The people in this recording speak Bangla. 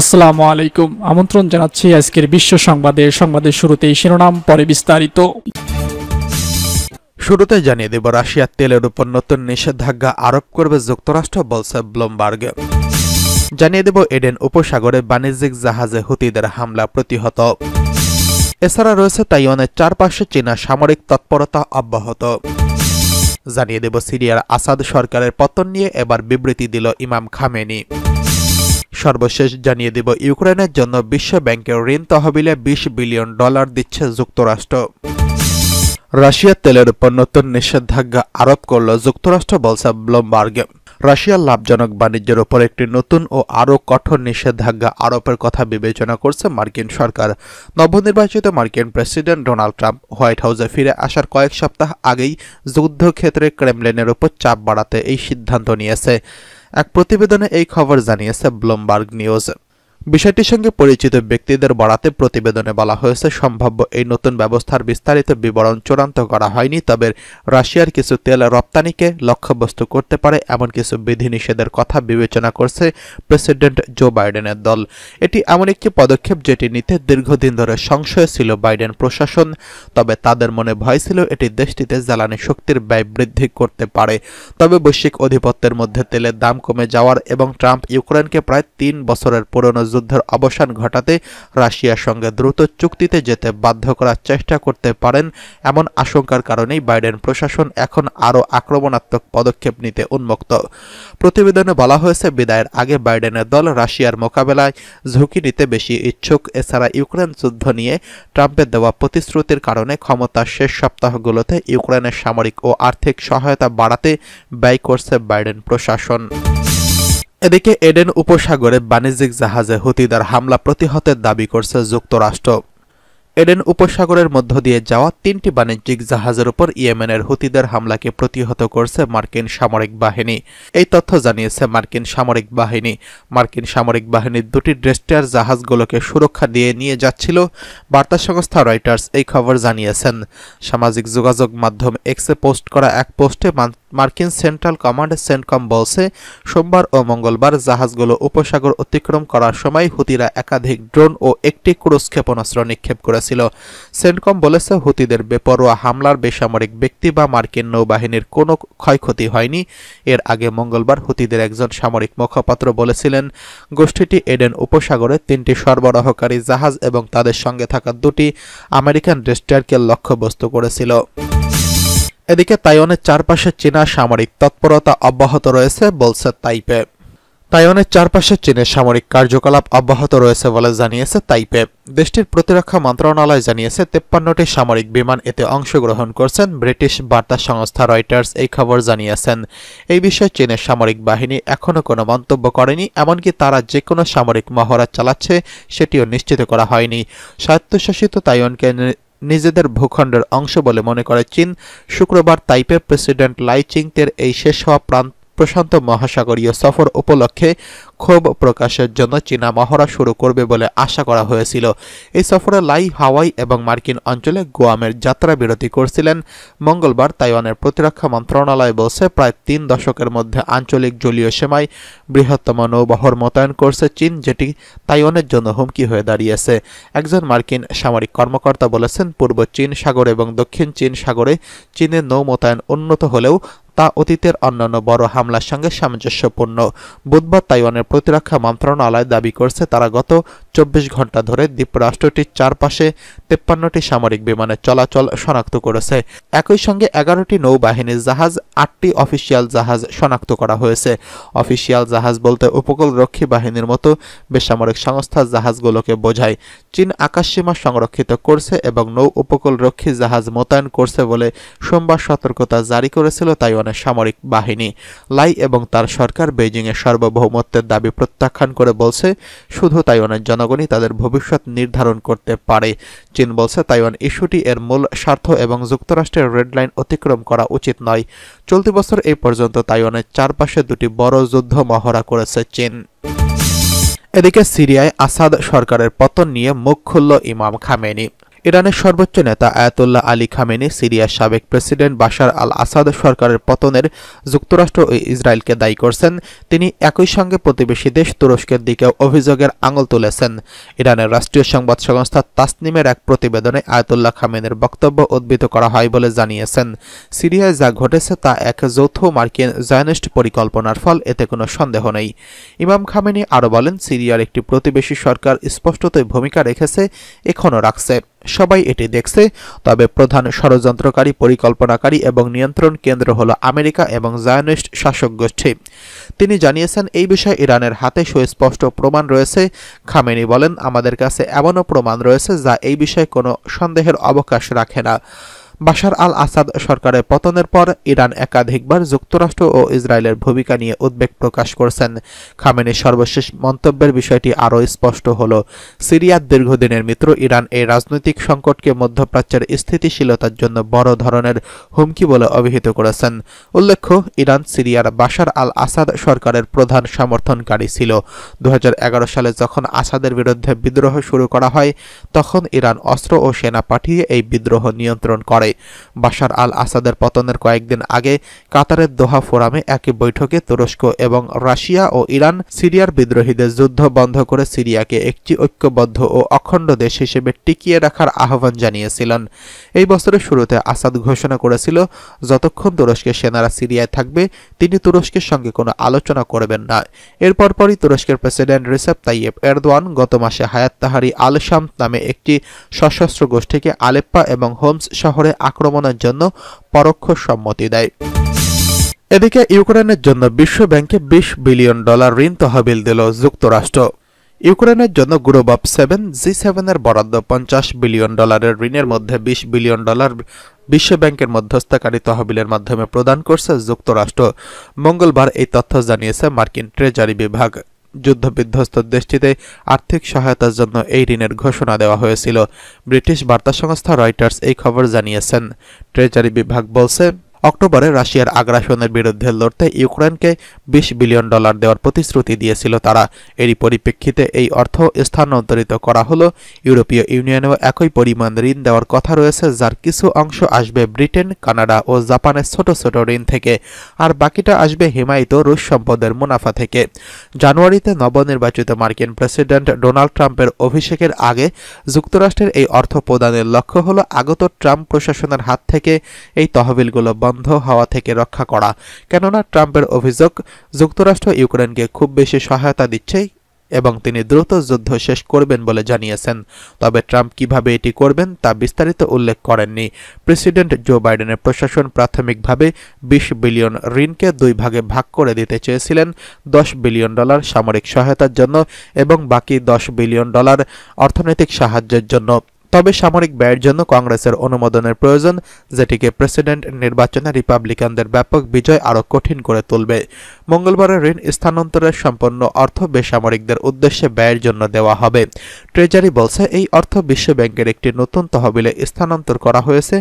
আসসালামু আলাইকুম আমন্ত্রণ জানাচ্ছি আজকের বিশ্ব সংবাদে সংবাদের শুরুতেই শিরোনাম পরে বিস্তারিত শুরুতে জানিয়ে দেব রাশিয়ার তেলের উপর নতুন নিষেধাজ্ঞা আরোপ করবে যুক্তরাষ্ট্র বলছে ব্লমবার্গে জানিয়ে দেব এডেন উপসাগরে বাণিজ্যিক জাহাজে হুতিদের হামলা প্রতিহত এছাড়া রয়েছে তাইওয়ানের চারপাশে চীনা সামরিক তৎপরতা অব্যাহত জানিয়ে দেব সিরিয়ার আসাদ সরকারের পতন নিয়ে এবার বিবৃতি দিল ইমাম খামেনি সর্বশেষ জানিয়ে দেব ইউক্রেনের জন্য বিশ্ব ব্যাংকের ঋণ তহবিলে বিশ বিলিয়ন ডলার দিচ্ছে যুক্তরাষ্ট্র রাশিয়ার তেলের উপর নতুন নিষেধাজ্ঞা আরোপ করল যুক্তরাষ্ট্র বলছে ব্লমবার্গ রাশিয়ার লাভজনক বাণিজ্যের উপর একটি নতুন ও আরও কঠোর নিষেধাজ্ঞা আরোপের কথা বিবেচনা করছে মার্কিন সরকার নবনির্বাচিত মার্কিন প্রেসিডেন্ট ডোনাল্ড ট্রাম্প হোয়াইট হাউসে ফিরে আসার কয়েক সপ্তাহ আগেই যুদ্ধক্ষেত্রে ক্রেমলেনের উপর চাপ বাড়াতে এই সিদ্ধান্ত নিয়েছে এক প্রতিবেদনে এই খবর জানিয়েছে ব্লুমবার্গ নিউজ বিষয়টির সঙ্গে পরিচিত ব্যক্তিদের বরাতে প্রতিবেদনে বলা হয়েছে সম্ভাব্য এই নতুন ব্যবস্থার বিস্তারিত বিবরণ চূড়ান্ত করা হয়নি তবে রাশিয়ার কিছু তেল রপ্তানিকে লক্ষ্যবস্তু করতে পারে এমন কিছু বিধিনিষেধের কথা বিবেচনা করছে প্রেসিডেন্ট জো বাইডেনের দল এটি এমন একটি পদক্ষেপ যেটি নিতে দীর্ঘদিন ধরে সংশয় ছিল বাইডেন প্রশাসন তবে তাদের মনে ভয় ছিল এটি দেশটিতে জ্বালানি শক্তির ব্যয় বৃদ্ধি করতে পারে তবে বৈশ্বিক অধিপত্যের মধ্যে তেলের দাম কমে যাওয়ার এবং ট্রাম্প ইউক্রেনকে প্রায় তিন বছরের পুরনো মুক্তিযুদ্ধের অবসান ঘটাতে রাশিয়ার সঙ্গে দ্রুত চুক্তিতে যেতে বাধ্য করার চেষ্টা করতে পারেন এমন আশঙ্কার কারণেই বাইডেন প্রশাসন এখন আরও আক্রমণাত্মক পদক্ষেপ নিতে উন্মুক্ত প্রতিবেদনে বলা হয়েছে বিদায়ের আগে বাইডেনের দল রাশিয়ার মোকাবেলায় ঝুঁকি নিতে বেশি ইচ্ছুক এছাড়া ইউক্রেন যুদ্ধ নিয়ে ট্রাম্পের দেওয়া প্রতিশ্রুতির কারণে ক্ষমতার শেষ সপ্তাহগুলোতে ইউক্রেনের সামরিক ও আর্থিক সহায়তা বাড়াতে ব্যয় করছে বাইডেন প্রশাসন এদিকে এডেন উপসাগরে বাণিজ্যিক জাহাজে হুতিদার হামলা প্রতিহতের দাবি করছে যুক্তরাষ্ট্র এডেন উপসাগরের মধ্য দিয়ে যাওয়া তিনটি বাণিজ্যিক জাহাজের উপর ইয়েমেনের হুতিদের হামলাকে প্রতিহত করছে মার্কিন সামরিক বাহিনী এই তথ্য জানিয়েছে মার্কিন সামরিক বাহিনী মার্কিন সামরিক বাহিনীর দুটি ড্রেস্টার জাহাজগুলোকে সুরক্ষা দিয়ে নিয়ে যাচ্ছিল বার্তা সংস্থা রয়টার্স এই খবর জানিয়েছেন সামাজিক যোগাযোগ মাধ্যম এক্সে পোস্ট করা এক পোস্টে মার্কিন সেন্ট্রাল কমান্ড সেন্টকম বলছে সোমবার ও মঙ্গলবার জাহাজগুলো উপসাগর অতিক্রম করার সময় হুতিরা একাধিক ড্রোন ও একটি ক্রুজ ক্ষেপণাস্ত্র নিক্ষেপ করেছিল সেন্টকম বলেছে হুতিদের বেপরোয়া হামলার বেসামরিক ব্যক্তি বা মার্কিন নৌবাহিনীর কোনো ক্ষয়ক্ষতি হয়নি এর আগে মঙ্গলবার হুতিদের একজন সামরিক মুখপাত্র বলেছিলেন গোষ্ঠীটি এডেন উপসাগরে তিনটি সরবরাহকারী জাহাজ এবং তাদের সঙ্গে থাকা দুটি আমেরিকান ডেস্টারকে লক্ষ্যবস্তু করেছিল এদিকে তাইওয়ানের চারপাশে চীনা সামরিক তৎপরতা অব্যাহত রয়েছে বলছে তাইপে তাইওয়ানের চারপাশে চীনের সামরিক কার্যকলাপ অব্যাহত রয়েছে বলে জানিয়েছে তাইপে দেশটির প্রতিরক্ষা মন্ত্রণালয় জানিয়েছে তেপ্পান্নটি সামরিক বিমান এতে অংশগ্রহণ করছেন ব্রিটিশ বার্তা সংস্থা রয়টার্স এই খবর জানিয়েছেন এই বিষয়ে চীনের সামরিক বাহিনী এখনও কোনো মন্তব্য করেনি এমনকি তারা যে কোনো সামরিক মহড়া চালাচ্ছে সেটিও নিশ্চিত করা হয়নি স্বায়ত্তশাসিত তাইওয়ানকে নিজেদের ভূখণ্ডের অংশ বলে মনে করে চীন শুক্রবার তাইপের প্রেসিডেন্ট লাই চিংতের এই শেষ হওয়া প্রান্ত প্রশান্ত মহাসাগরীয় সফর উপলক্ষে বিক্ষোভ প্রকাশের জন্য চীনা মহড়া শুরু করবে বলে আশা করা হয়েছিল এই সফরে লাই হাওয়াই এবং মার্কিন অঞ্চলে গোয়ামের যাত্রা বিরতি করছিলেন মঙ্গলবার তাইওয়ানের প্রতিরক্ষা মন্ত্রণালয় বলছে প্রায় তিন দশকের মধ্যে আঞ্চলিক জলীয় সীমায় বৃহত্তম নৌবহর মোতায়েন করছে চীন যেটি তাইওয়ানের জন্য হুমকি হয়ে দাঁড়িয়েছে একজন মার্কিন সামরিক কর্মকর্তা বলেছেন পূর্ব চীন সাগর এবং দক্ষিণ চীন সাগরে চীনের নৌ মোতায়েন উন্নত হলেও তা অতীতের অন্যান্য বড় হামলার সঙ্গে সামঞ্জস্যপূর্ণ বুধবার তাইওয়ানের প্রতিরক্ষা মন্ত্রণালয় দাবি করছে তারা গত চব্বিশ ঘন্টা ধরে দ্বীপরাষ্ট্রটির চারপাশে তেপ্পান্নটি সামরিক বিমানের চলাচল শনাক্ত করেছে একই সঙ্গে এগারোটি নৌবাহিনীর জাহাজ আটটি অফিসিয়াল জাহাজ শনাক্ত করা হয়েছে অফিসিয়াল জাহাজ বলতে উপকূলরক্ষী বাহিনীর মতো বেসামরিক সংস্থার জাহাজগুলোকে বোঝায় চীন আকাশসীমা সংরক্ষিত করছে এবং নৌ উপকূলরক্ষী জাহাজ মোতায়েন করছে বলে সোমবার সতর্কতা জারি করেছিল তাইওয়ানের সামরিক বাহিনী লাই এবং তার সরকার বেজিংয়ের সার্বভৌমত্বের দাবি প্রত্যাখ্যান করে বলছে শুধু তাইওয়ানের জনগণই তাদের ভবিষ্যৎ নির্ধারণ করতে পারে চীন বলছে তাইওয়ান ইস্যুটি এর মূল স্বার্থ এবং যুক্তরাষ্ট্রের রেড লাইন অতিক্রম করা উচিত নয় চলতি বছর এই পর্যন্ত তাইওয়ানের চারপাশে দুটি বড় যুদ্ধ মহড়া করেছে চীন এদিকে সিরিয়ায় আসাদ সরকারের পতন নিয়ে মুখ খুলল ইমাম খামেনি ইরানের সর্বোচ্চ নেতা আয়াতুল্লাহ আলী খামেনি সিরিয়ার সাবেক প্রেসিডেন্ট বাশার আল আসাদ সরকারের পতনের যুক্তরাষ্ট্র ও ইসরায়েলকে দায়ী করছেন তিনি একই সঙ্গে প্রতিবেশী দেশ তুরস্কের দিকে অভিযোগের আঙুল তুলেছেন ইরানের রাষ্ট্রীয় সংবাদ সংস্থা তাসনিমের এক প্রতিবেদনে আয়াতুল্লাহ খামেনের বক্তব্য উদ্ভূত করা হয় বলে জানিয়েছেন সিরিয়ায় যা ঘটেছে তা এক যৌথ মার্কিন জায়নিস্ট পরিকল্পনার ফল এতে কোনো সন্দেহ নেই ইমাম খামেনি আরও বলেন সিরিয়ার একটি প্রতিবেশী সরকার স্পষ্টতই ভূমিকা রেখেছে এখনও রাখছে সবাই এটি দেখছে তবে প্রধান ষড়যন্ত্রকারী পরিকল্পনাকারী এবং নিয়ন্ত্রণ কেন্দ্র হল আমেরিকা এবং জায়নিস্ট শাসক গোষ্ঠী তিনি জানিয়েছেন এই বিষয়ে ইরানের হাতে সুস্পষ্ট প্রমাণ রয়েছে খামেনি বলেন আমাদের কাছে এমনও প্রমাণ রয়েছে যা এই বিষয়ে কোনো সন্দেহের অবকাশ রাখে না বাশার আল আসাদ সরকারের পতনের পর ইরান একাধিকবার যুক্তরাষ্ট্র ও ইসরায়েলের ভূমিকা নিয়ে উদ্বেগ প্রকাশ করছেন খামেনের সর্বশেষ মন্তব্যের বিষয়টি আরও স্পষ্ট হল সিরিয়ার দীর্ঘদিনের মিত্র ইরান এই রাজনৈতিক সংকটকে মধ্যপ্রাচ্যের স্থিতিশীলতার জন্য বড় ধরনের হুমকি বলে অভিহিত করেছেন উল্লেখ্য ইরান সিরিয়ার বাশার আল আসাদ সরকারের প্রধান সমর্থনকারী ছিল দু সালে যখন আসাদের বিরুদ্ধে বিদ্রোহ শুরু করা হয় তখন ইরান অস্ত্র ও সেনা পাঠিয়ে এই বিদ্রোহ নিয়ন্ত্রণ করে হয় বাশার আল আসাদের পতনের কয়েকদিন আগে কাতারের দোহা ফোরামে একই বৈঠকে তুরস্ক এবং রাশিয়া ও ইরান সিরিয়ার বিদ্রোহীদের যুদ্ধ বন্ধ করে সিরিয়াকে একটি ঐক্যবদ্ধ ও অখণ্ড দেশ হিসেবে টিকিয়ে রাখার আহ্বান জানিয়েছিলেন এই বছরের শুরুতে আসাদ ঘোষণা করেছিল যতক্ষণ তুরস্কের সেনারা সিরিয়ায় থাকবে তিনি তুরস্কের সঙ্গে কোনো আলোচনা করবেন না এরপর পরই তুরস্কের প্রেসিডেন্ট রিসেপ তাইয়েব এরদোয়ান গত মাসে হায়াত তাহারি আলশাম নামে একটি সশস্ত্র গোষ্ঠীকে আলেপ্পা এবং হোমস শহরে আক্রমণের জন্য পরোক্ষ সম্মতি দেয় এদিকে ইউক্রেনের জন্য বিশ্ব ব্যাংকে বিশ বিলিয়ন ডলার ঋণ তহবিল দিল যুক্তরাষ্ট্র ইউক্রেনের জন্য গ্রুপ অফ সেভেন জি সেভেনের বরাদ্দ পঞ্চাশ বিলিয়ন ডলারের ঋণের মধ্যে বিশ বিলিয়ন ডলার বিশ্ব ব্যাংকের মধ্যস্থকারী তহবিলের মাধ্যমে প্রদান করছে যুক্তরাষ্ট্র মঙ্গলবার এই তথ্য জানিয়েছে মার্কিন ট্রেজারি বিভাগ যুদ্ধবিধ্বস্ত দেশটিতে আর্থিক সহায়তার জন্য এই ঋণের ঘোষণা দেওয়া হয়েছিল ব্রিটিশ বার্তা সংস্থা রয়টার্স এই খবর জানিয়েছেন ট্রেজারি বিভাগ বলছে অক্টোবরে রাশিয়ার আগ্রাসনের বিরুদ্ধে লড়তে ইউক্রেনকে বিশ বিলিয়ন ডলার দেওয়ার প্রতিশ্রুতি দিয়েছিল তারা এরই পরিপ্রেক্ষিতে এই অর্থ স্থানান্তরিত করা হলো ইউরোপীয় ইউনিয়নেও একই পরিমাণ ঋণ দেওয়ার কথা রয়েছে যার কিছু অংশ আসবে ব্রিটেন কানাডা ও জাপানের ছোট ছোট ঋণ থেকে আর বাকিটা আসবে হিমায়িত রুশ সম্পদের মুনাফা থেকে জানুয়ারিতে নবনির্বাচিত মার্কিন প্রেসিডেন্ট ডোনাল্ড ট্রাম্পের অভিষেকের আগে যুক্তরাষ্ট্রের এই অর্থ প্রদানের লক্ষ্য হল আগত ট্রাম্প প্রশাসনের হাত থেকে এই তহবিলগুলো বন্ধ বন্ধ হওয়া থেকে রক্ষা করা কেননা ট্রাম্পের অভিযোগ যুক্তরাষ্ট্র ইউক্রেনকে খুব বেশি সহায়তা দিচ্ছে এবং তিনি দ্রুত যুদ্ধ শেষ করবেন বলে জানিয়েছেন তবে ট্রাম্প কিভাবে এটি করবেন তা বিস্তারিত উল্লেখ করেননি প্রেসিডেন্ট জো বাইডেনের প্রশাসন প্রাথমিকভাবে ২০ বিলিয়ন ঋণকে দুই ভাগে ভাগ করে দিতে চেয়েছিলেন ১০ বিলিয়ন ডলার সামরিক সহায়তার জন্য এবং বাকি ১০ বিলিয়ন ডলার অর্থনৈতিক সাহায্যের জন্য তবে সামরিক ব্যয়ের জন্য কংগ্রেসের অনুমোদনের প্রয়োজন যেটিকে প্রেসিডেন্ট নির্বাচনে রিপাবলিকানদের ব্যাপক বিজয় আরও কঠিন করে তুলবে মঙ্গলবারের ঋণ স্থানান্তরের সম্পন্ন অর্থ বেসামরিকদের উদ্দেশ্যে ব্যয়ের জন্য দেওয়া হবে ট্রেজারি বলছে এই অর্থ বিশ্বব্যাংকের একটি নতুন তহবিলে স্থানান্তর করা হয়েছে